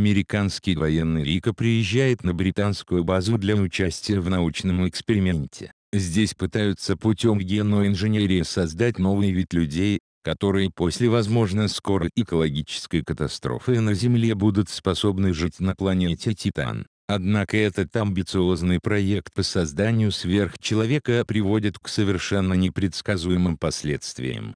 американский военный Рика приезжает на британскую базу для участия в научном эксперименте. Здесь пытаются путем генной инженерии создать новый вид людей, которые после, возможно, скорой экологической катастрофы на Земле будут способны жить на планете Титан. Однако этот амбициозный проект по созданию сверхчеловека приводит к совершенно непредсказуемым последствиям.